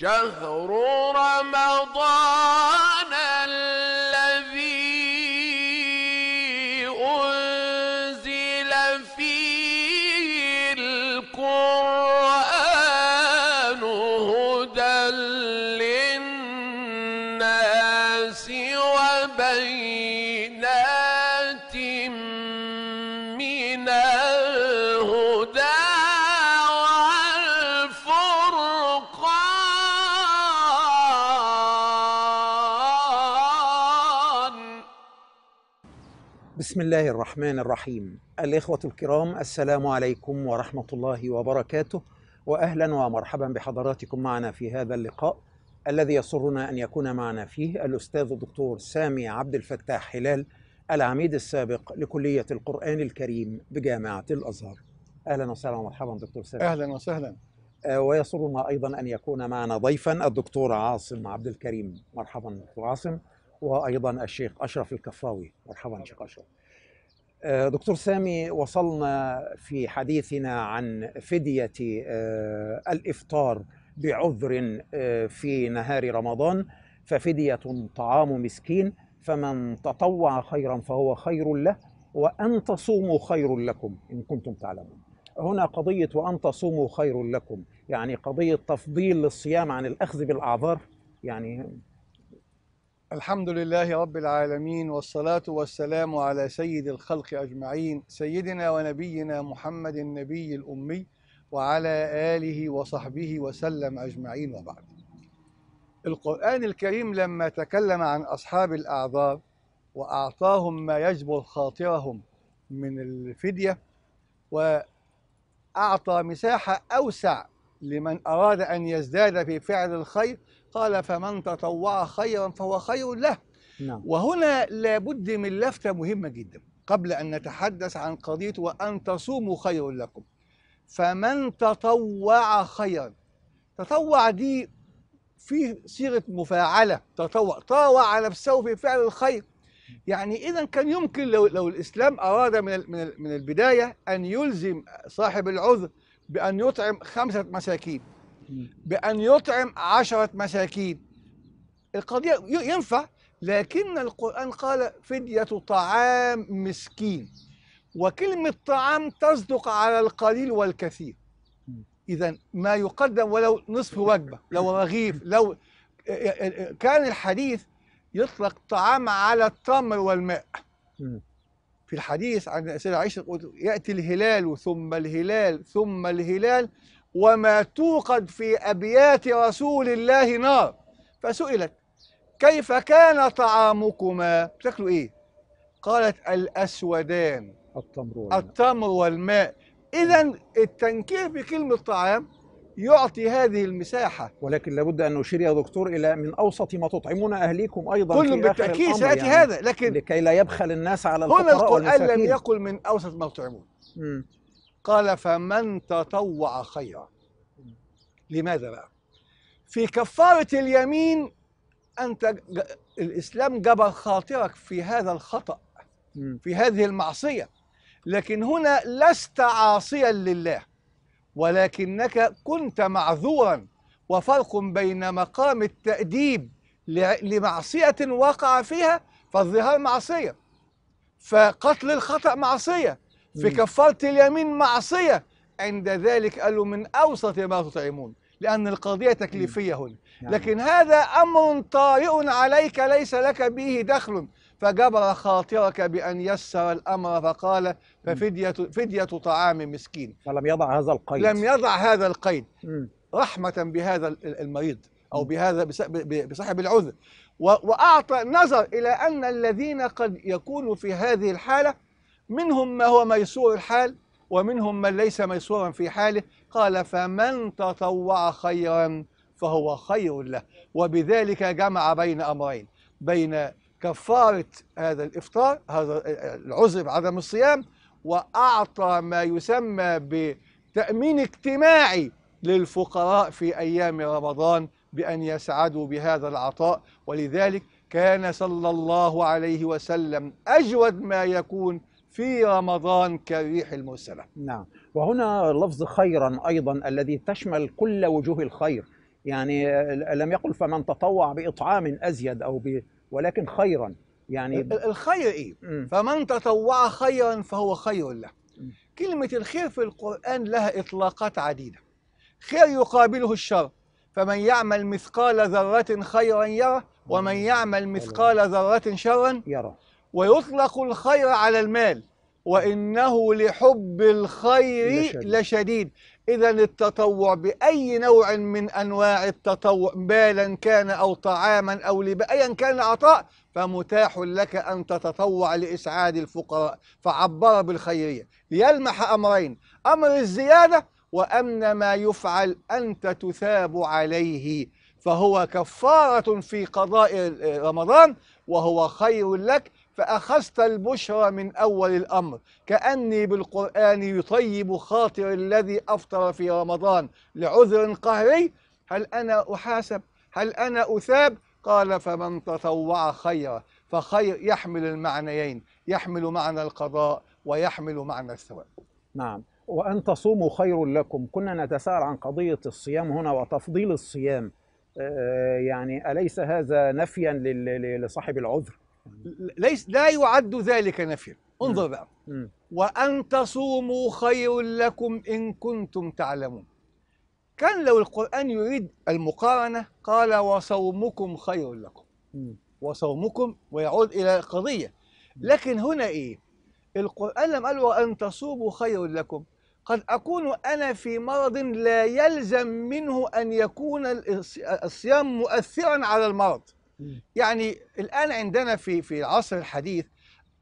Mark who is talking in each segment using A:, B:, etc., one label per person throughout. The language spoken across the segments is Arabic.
A: شهر رمضان الذي أنزل فيه القرآن
B: هدى للناس وبينات من
A: بسم الله الرحمن الرحيم الإخوة الكرام السلام عليكم ورحمة الله وبركاته وأهلا ومرحبا بحضراتكم معنا في هذا اللقاء الذي يسرنا أن يكون معنا فيه الأستاذ الدكتور سامي عبد الفتاح حلال العميد السابق لكلية القرآن الكريم بجامعة الأزهر أهلا وسهلا ومرحبا دكتور سامي أهلا وسهلا آه، ويسرنا أيضا أن يكون معنا ضيفا الدكتور عاصم عبد الكريم مرحبا دكتور عاصم وايضا الشيخ اشرف الكفاوي مرحبا شيخ اشرف آه، دكتور سامي وصلنا في حديثنا عن فدية آه، الإفطار بعذر آه، في نهار رمضان ففدية طعام مسكين فمن تطوع خيرا فهو خير له وأن تصوموا خير لكم إن كنتم تعلمون هنا قضية وأن تصوموا خير لكم يعني قضية تفضيل الصيام عن الأخذ بالأعذار يعني الحمد لله
B: رب العالمين والصلاة والسلام على سيد الخلق أجمعين سيدنا ونبينا محمد النبي الأمي وعلى آله وصحبه وسلم أجمعين وبعد القرآن الكريم لما تكلم عن أصحاب الأعذار وأعطاهم ما يجبر خاطرهم من الفدية وأعطى مساحة أوسع لمن أراد أن يزداد في فعل الخير قال فمن تطوع خيرا فهو خير له نعم. وهنا لابد من لفتة مهمة جدا قبل أن نتحدث عن قضية وأن تصوموا خير لكم فمن تطوع خيرا تطوع دي في صيغة مفاعلة تطوع طاوع نفسه في فعل الخير يعني إذا كان يمكن لو, لو الإسلام أراد من, من البداية أن يلزم صاحب العذر بأن يطعم خمسة مساكين بأن يطعم عشرة مساكين القضية ينفع لكن القرآن قال فدية طعام مسكين وكلمة طعام تصدق على القليل والكثير إذا ما يقدم ولو نصف وجبة لو رغيف لو آه، آه، آه، كان الحديث يطلق طعام على التمر والماء في الحديث عن سيدنا عائشة يأتي الهلال ثم الهلال ثم الهلال وما توقد في أبيات رسول الله نار فسئلت كيف كان طعامكما بتاكلوا إيه قالت الأسودان التمر والماء, التمر
A: والماء. إذا التنكير بكلمة طعام يعطي هذه المساحة ولكن لابد أن نشير يا دكتور إلى من أوسط ما تطعمون أهليكم أيضا كل بالتأكيد سيأتي يعني هذا لكن لكي لا يبخل الناس على الفقراء هنا القرآن لم يقل
B: من أوسط ما تطعمون قال فمن تطوع خيرا لماذا بقى في كفارة اليمين أنت الإسلام جبر خاطرك في هذا الخطأ في هذه المعصية لكن هنا لست عاصيا لله ولكنك كنت معذورا وفرق بين مقام التأديب لمعصية وقع فيها فالظهار معصية فقتل الخطأ معصية في كفارة اليمين معصية عند ذلك قالوا من أوسط ما تطعمون لأن القضية تكليفية هنا نعم. لكن هذا أمر طارئ عليك ليس لك به دخل فجبر خاطرك بأن يسر الأمر فقال ففدية فدية طعام مسكين فلم يضع هذا القيد لم يضع هذا القيد رحمة بهذا المريض أو بهذا بصاحب العذر وأعطى نظر إلى أن الذين قد يكونوا في هذه الحالة منهم ما هو ميسور الحال ومنهم من ليس ميسورا في حاله قال فمن تطوع خيرا فهو خير له وبذلك جمع بين أمرين بين كفارة هذا الإفطار هذا العذر بعدم الصيام وأعطى ما يسمى بتأمين اجتماعي للفقراء في أيام رمضان بأن يسعدوا بهذا العطاء ولذلك كان صلى
A: الله عليه وسلم أجود ما يكون في رمضان كالريح المرسلة نعم وهنا لفظ خيرا أيضا الذي تشمل كل وجوه الخير يعني لم يقل فمن تطوع بإطعام أزيد أو ب... ولكن خيرا يعني الخير إيه؟ م. فمن تطوع خيرا فهو خير له م.
B: كلمة الخير في القرآن لها إطلاقات عديدة خير يقابله الشر فمن يعمل مثقال ذرة خيرا يره ومن نعم. يعمل مثقال ذرة شرا يره ويطلق الخير على المال وإنه لحب الخير لشديد, لشديد. إذا التطوع بأي نوع من أنواع التطوع مالا كان أو طعاما أو لبا أيا كان عطاء فمتاح لك أن تتطوع لإسعاد الفقراء فعبر بالخيرية ليلمح أمرين أمر الزيادة وأن ما يفعل أنت تثاب عليه فهو كفارة في قضاء آه، رمضان وهو خير لك فأخذت البشرى من أول الأمر كأني بالقرآن يطيب خاطر الذي أفطر في رمضان لعذر قهري هل أنا أحاسب هل أنا أثاب قال فمن تطوع خيرا فخير يحمل المعنيين يحمل معنى القضاء ويحمل معنى الثواب
A: نعم وأن تصوموا خير لكم كنا نتساءل عن قضية الصيام هنا وتفضيل الصيام آه، يعني أليس هذا نفيا لصاحب العذر ليس لا يعد ذلك نفيا انظر نعم. بقى وأن تصوموا
B: خير لكم إن كنتم تعلمون كان لو القرآن يريد المقارنة قال وصومكم خير لكم وصومكم ويعود إلى القضية لكن هنا إيه القرآن لم قال وأن تصوموا خير لكم قد أكون أنا في مرض لا يلزم منه أن يكون الصيام مؤثرا على المرض يعني الآن عندنا في في العصر الحديث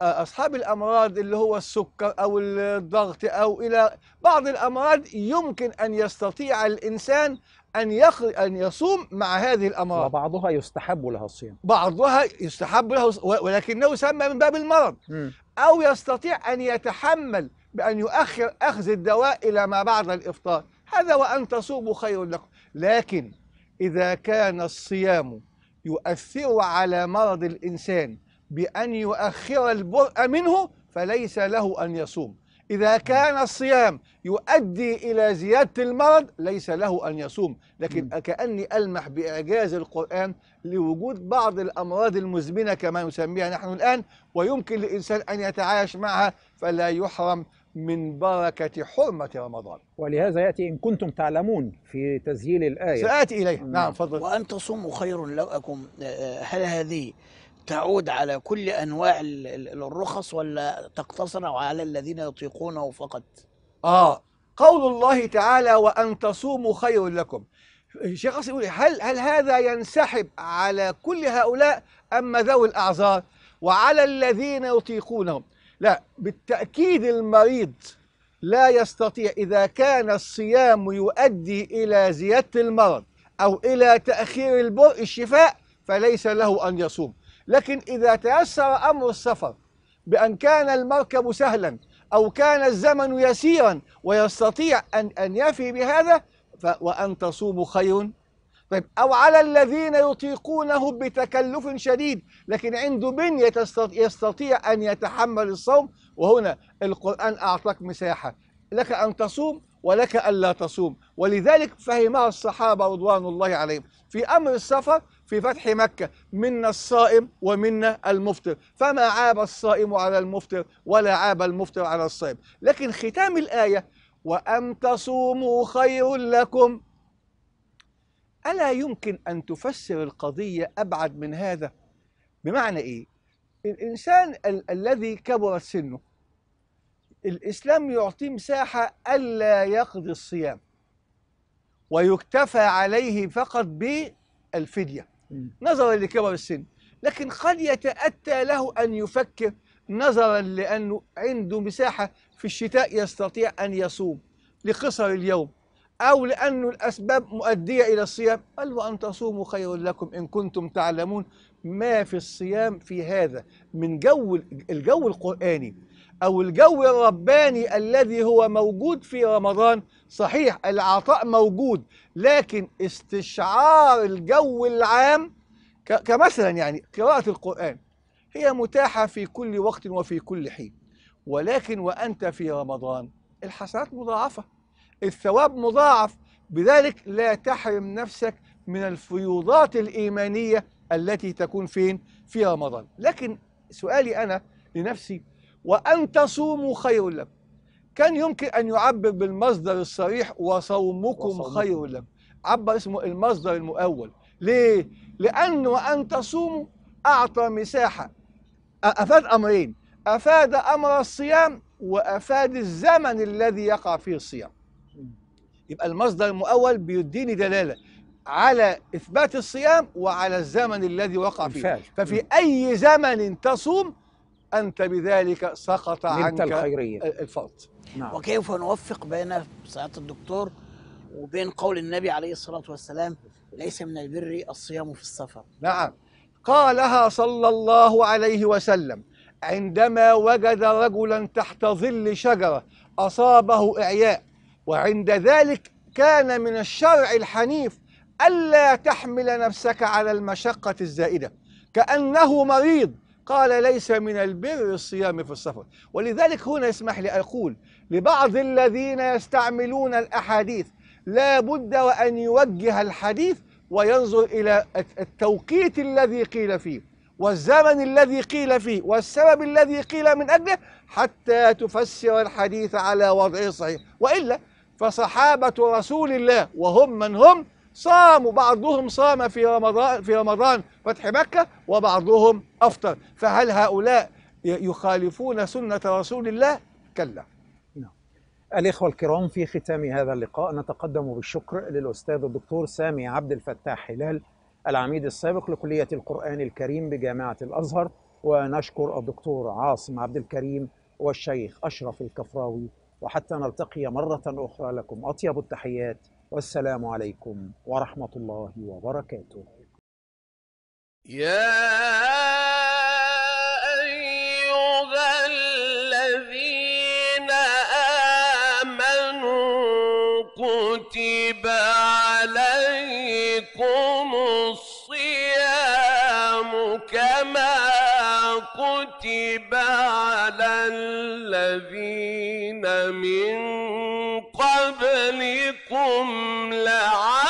B: آه، أصحاب الأمراض اللي هو السكر أو الضغط أو إلى بعض الأمراض يمكن أن يستطيع الإنسان أن يخرج أن يصوم مع هذه الأمراض وبعضها يستحب لها الصيام بعضها يستحب له ولكنه سمى من باب المرض م. أو يستطيع أن يتحمل بأن يؤخر أخذ الدواء إلى ما بعد الإفطار هذا وأن تصوموا خير لكم لكن إذا كان الصيام يؤثر على مرض الإنسان بأن يؤخر البرء منه فليس له أن يصوم إذا كان الصيام يؤدي إلى زيادة المرض ليس له أن يصوم لكن كأني ألمح بإعجاز القرآن لوجود بعض الأمراض المزمنة كما نسميها نحن الآن ويمكن للإنسان أن يتعايش معها فلا يحرم من بركة حرمة رمضان
A: ولهذا يأتي إن كنتم تعلمون في تسجيل الآية سآتي إليه نعم, نعم فضل وأن تصوموا خير لكم آه، آه، هل هذه تعود على كل أنواع الرخص ولا تقتصر على الذين يطيقونه فقط
B: آه قول الله تعالى وأن تصوموا خير لكم شيخ أصل يقول هل, هل هذا ينسحب على كل هؤلاء أما ذوي الأعذار وعلى الذين يطيقونهم لا بالتأكيد المريض لا يستطيع إذا كان الصيام يؤدي إلى زيادة المرض أو إلى تأخير البرء الشفاء فليس له أن يصوم لكن إذا تيسر أمر السفر بأن كان المركب سهلا أو كان الزمن يسيرا ويستطيع أن أن يفي بهذا وأن تصوم خير طيب أو على الذين يطيقونه بتكلف شديد لكن عنده بنية يستطيع أن يتحمل الصوم وهنا القرآن أعطاك مساحة لك أن تصوم ولك ألا تصوم ولذلك فهمها الصحابة رضوان الله عليهم في أمر السفر في فتح مكة منا الصائم ومنا المفطر فما عاب الصائم على المفطر ولا عاب المفطر على الصائم لكن ختام الآية وأن تصوموا خير لكم ألا يمكن أن تفسر القضية أبعد من هذا؟ بمعنى إيه؟ الإنسان ال الذي كبرت سنه الإسلام يعطيه مساحة ألا يقضي الصيام ويكتفى عليه فقط بالفدية نظرا لكبر السن لكن قد يتأتى له أن يفكر نظرا لأنه عنده مساحة في الشتاء يستطيع أن يصوم لقصر اليوم أو لأن الأسباب مؤدية إلى الصيام قال وأن تصوموا خير لكم إن كنتم تعلمون ما في الصيام في هذا من جو الجو القرآني أو الجو الرباني الذي هو موجود في رمضان صحيح العطاء موجود لكن استشعار الجو العام كمثلا يعني قراءة القرآن هي متاحة في كل وقت وفي كل حين ولكن وأنت في رمضان الحسنات مضاعفة الثواب مضاعف بذلك لا تحرم نفسك من الفيوضات الإيمانية التي تكون فين في رمضان لكن سؤالي أنا لنفسي وأن تصوموا خير لكم كان يمكن أن يعبر بالمصدر الصريح وصومكم, خير لكم عبر اسمه المصدر المؤول ليه؟ لأن وأن تصوموا أعطى مساحة أفاد أمرين أفاد أمر الصيام وأفاد الزمن الذي يقع فيه الصيام يبقى المصدر المؤول بيديني دلاله على اثبات الصيام وعلى الزمن الذي وقع فيه بالفعل. ففي اي زمن تصوم انت بذلك سقط عنك الخيرية. الفرض نعم.
A: وكيف نوفق بين سياده الدكتور وبين قول النبي عليه الصلاه والسلام ليس من البر الصيام في السفر نعم قالها صلى الله
B: عليه وسلم عندما وجد رجلا تحت ظل شجره اصابه اعياء وعند ذلك كان من الشرع الحنيف ألا تحمل نفسك على المشقة الزائدة كأنه مريض قال ليس من البر الصيام في السفر ولذلك هنا اسمح لي أقول لبعض الذين يستعملون الأحاديث لا بد وأن يوجه الحديث وينظر إلى التوقيت الذي قيل فيه والزمن الذي قيل فيه والسبب الذي قيل من أجله حتى تفسر الحديث على وضعه الصحيح وإلا فصحابة رسول الله وهم من هم صاموا بعضهم صام في رمضان في رمضان فتح مكة وبعضهم أفطر
A: فهل هؤلاء يخالفون سنة رسول الله؟ كلا نعم. الإخوة الكرام في ختام هذا اللقاء نتقدم بالشكر للأستاذ الدكتور سامي عبد الفتاح هلال العميد السابق لكلية القرآن الكريم بجامعة الأزهر ونشكر الدكتور عاصم عبد الكريم والشيخ أشرف الكفراوي وحتى نلتقي مرة أخرى لكم أطيب التحيات والسلام عليكم ورحمة الله وبركاته
B: يا أيها الذين آمنوا كتب عليكم الصيام كما كتب على الذين من قبلكم لعلكم